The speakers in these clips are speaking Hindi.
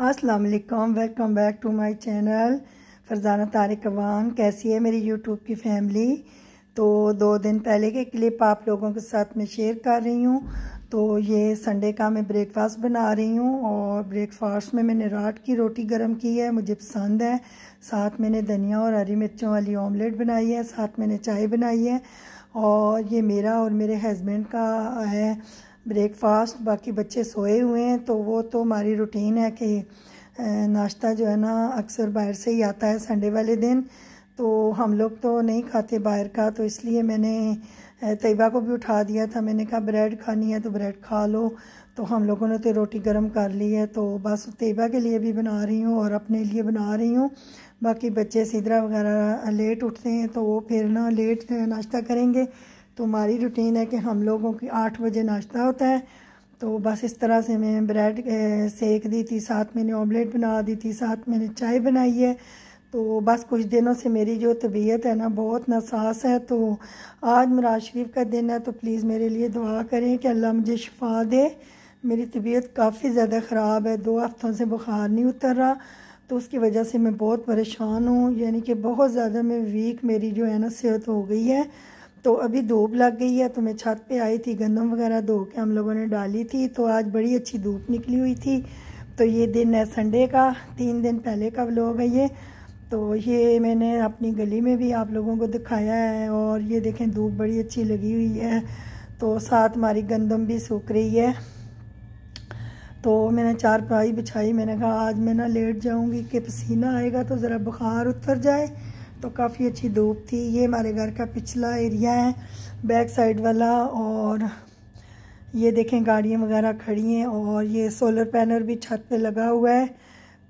अस्सलाम वालेकुम welcome back to my channel Farzana Tariq Awan कैसी है मेरी यूट्यूब की फैमिली तो दो दिन पहले के क्लिप आप लोगों के साथ मैं शेयर कर रही हूँ तो ये संडे का मैं ब्रेकफास्ट बना रही हूँ और ब्रेकफास्ट में मैंने रात की रोटी गर्म की है मुझे पसंद है साथ मैंने धनिया और हरी मिर्चों वाली ऑमलेट बनाई है साथ मैंने चाय बनाई है और ये मेरा और मेरे हस्बैंड का है ब्रेकफास्ट बाकी बच्चे सोए हुए हैं तो वो तो हमारी रूटीन है कि नाश्ता जो है ना अक्सर बाहर से ही आता है संडे वाले दिन तो हम लोग तो नहीं खाते बाहर का तो इसलिए मैंने तयबा को भी उठा दिया था मैंने कहा ब्रेड खानी है तो ब्रेड खा लो तो हम लोगों ने तो रोटी गर्म कर ली है तो बस तयबा के लिए भी बना रही हूँ और अपने लिए बना रही हूँ बाकी बच्चे सिदरा वगैरह लेट उठते हैं तो वो फिर ना लेट नाश्ता करेंगे तो हमारी रूटीन है कि हम लोगों की आठ बजे नाश्ता होता है तो बस इस तरह से मैं ब्रेड सेक दी थी साथ मैंने ऑमलेट बना दी थी साथ मैंने चाय बनाई है तो बस कुछ दिनों से मेरी जो तबीयत है ना बहुत नसास है तो आज मराज शरीफ का दिन है तो प्लीज़ मेरे लिए दुआ करें कि अल्लाह मुझे शफा दे मेरी तबीयत काफ़ी ज़्यादा ख़राब है दो हफ्तों से बुखार नहीं उतर रहा तो उसकी वजह से मैं बहुत परेशान हूँ यानी कि बहुत ज़्यादा मैं वीक मेरी जो है ना सेहत हो गई है तो अभी धूप लग गई है तो मैं छत पे आई थी गंदम वगैरह धो के हम लोगों ने डाली थी तो आज बड़ी अच्छी धूप निकली हुई थी तो ये दिन है संडे का तीन दिन पहले का व्लॉग है ये तो ये मैंने अपनी गली में भी आप लोगों को दिखाया है और ये देखें धूप बड़ी अच्छी लगी हुई है तो साथ हमारी गंदम भी सूख रही है तो मैंने चार पाई बिछाई मैंने कहा आज मैं ना लेट जाऊंगी कि पसीना आएगा तो ज़रा बुखार उतर जाए तो काफ़ी अच्छी धूप थी ये हमारे घर का पिछला एरिया है बैक साइड वाला और ये देखें गाड़ियाँ वगैरह खड़ी हैं और ये सोलर पैनल भी छत पे लगा हुआ है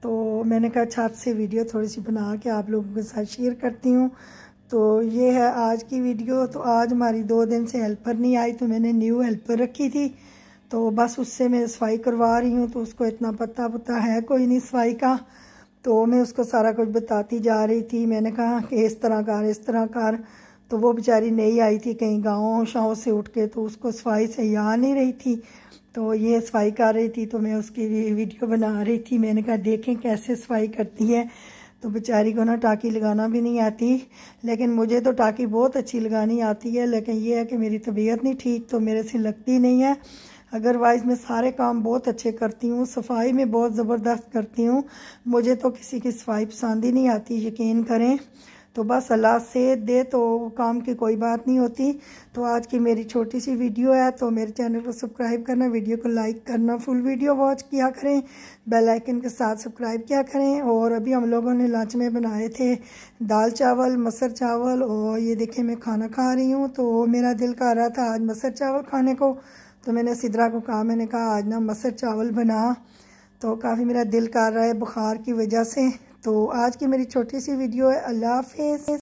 तो मैंने कहा छत से वीडियो थोड़ी सी बना के आप लोगों के साथ शेयर करती हूँ तो ये है आज की वीडियो तो आज हमारी दो दिन से हेल्पर नहीं आई तो मैंने न्यू हेल्पर रखी थी तो बस उससे मैं सफाई करवा रही हूँ तो उसको इतना पता पता है कोई नहीं सफाई का तो मैं उसको सारा कुछ बताती जा रही थी मैंने कहा कि इस तरह कर इस तरह कर तो वो बेचारी नहीं आई थी कहीं गाँव शाँव से उठ के तो उसको सफाई से आ नहीं रही थी तो ये सफाई कर रही थी तो मैं उसकी वीडियो बना रही थी मैंने कहा देखें कैसे सफाई करती है तो बेचारी को ना टाकी लगाना भी नहीं आती लेकिन मुझे तो टाकी बहुत अच्छी लगानी आती है लेकिन ये है कि मेरी तबीयत नहीं ठीक तो मेरे से लगती नहीं है अदरवाइज़ मैं सारे काम बहुत अच्छे करती हूँ सफाई में बहुत ज़बरदस्त करती हूँ मुझे तो किसी की सफाई पसंद ही नहीं आती यकीन करें तो बस अल्लाह से दे तो काम की कोई बात नहीं होती तो आज की मेरी छोटी सी वीडियो है तो मेरे चैनल को सब्सक्राइब करना वीडियो को लाइक करना फुल वीडियो वॉच किया करें बेल आइकन के साथ सब्सक्राइब किया करें और अभी हम लोगों ने लंच में बनाए थे दाल चावल मसर चावल और ये देखें मैं खाना खा रही हूँ तो मेरा दिल कर रहा था आज मसर चावल खाने को तो मैंने सिदरा को कहा मैंने कहा आज ना मसर चावल बना तो काफ़ी मेरा दिल कर रहा है बुखार की वजह से तो आज की मेरी छोटी सी वीडियो है अल्लाह हाफि